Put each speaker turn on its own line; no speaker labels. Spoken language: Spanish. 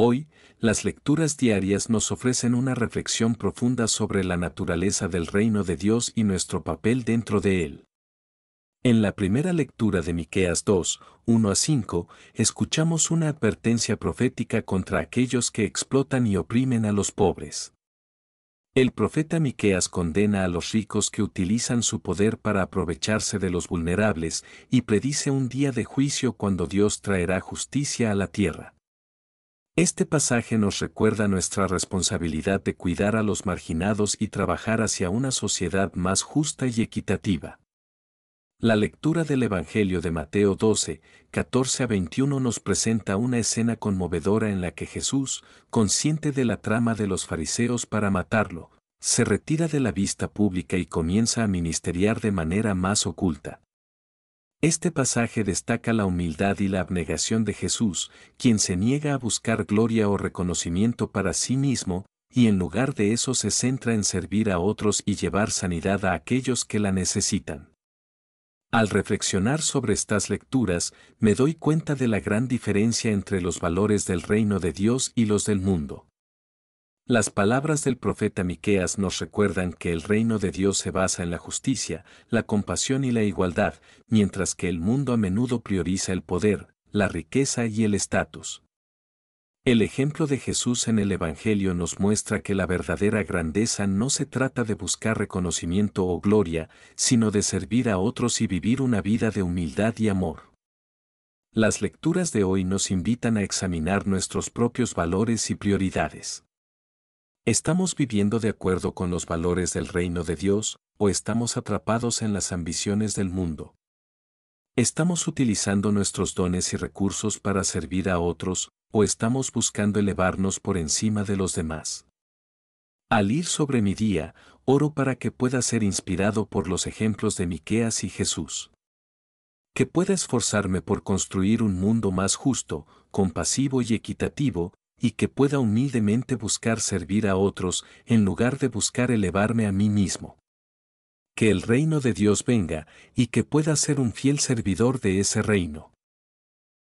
Hoy, las lecturas diarias nos ofrecen una reflexión profunda sobre la naturaleza del reino de Dios y nuestro papel dentro de él. En la primera lectura de Miqueas 2, 1 a 5, escuchamos una advertencia profética contra aquellos que explotan y oprimen a los pobres. El profeta Miqueas condena a los ricos que utilizan su poder para aprovecharse de los vulnerables y predice un día de juicio cuando Dios traerá justicia a la tierra. Este pasaje nos recuerda nuestra responsabilidad de cuidar a los marginados y trabajar hacia una sociedad más justa y equitativa. La lectura del Evangelio de Mateo 12, 14 a 21 nos presenta una escena conmovedora en la que Jesús, consciente de la trama de los fariseos para matarlo, se retira de la vista pública y comienza a ministeriar de manera más oculta. Este pasaje destaca la humildad y la abnegación de Jesús, quien se niega a buscar gloria o reconocimiento para sí mismo, y en lugar de eso se centra en servir a otros y llevar sanidad a aquellos que la necesitan. Al reflexionar sobre estas lecturas, me doy cuenta de la gran diferencia entre los valores del reino de Dios y los del mundo. Las palabras del profeta Miqueas nos recuerdan que el reino de Dios se basa en la justicia, la compasión y la igualdad, mientras que el mundo a menudo prioriza el poder, la riqueza y el estatus. El ejemplo de Jesús en el Evangelio nos muestra que la verdadera grandeza no se trata de buscar reconocimiento o gloria, sino de servir a otros y vivir una vida de humildad y amor. Las lecturas de hoy nos invitan a examinar nuestros propios valores y prioridades. ¿Estamos viviendo de acuerdo con los valores del reino de Dios o estamos atrapados en las ambiciones del mundo? ¿Estamos utilizando nuestros dones y recursos para servir a otros o estamos buscando elevarnos por encima de los demás? Al ir sobre mi día, oro para que pueda ser inspirado por los ejemplos de Miqueas y Jesús. Que pueda esforzarme por construir un mundo más justo, compasivo y equitativo, y que pueda humildemente buscar servir a otros en lugar de buscar elevarme a mí mismo. Que el reino de Dios venga y que pueda ser un fiel servidor de ese reino.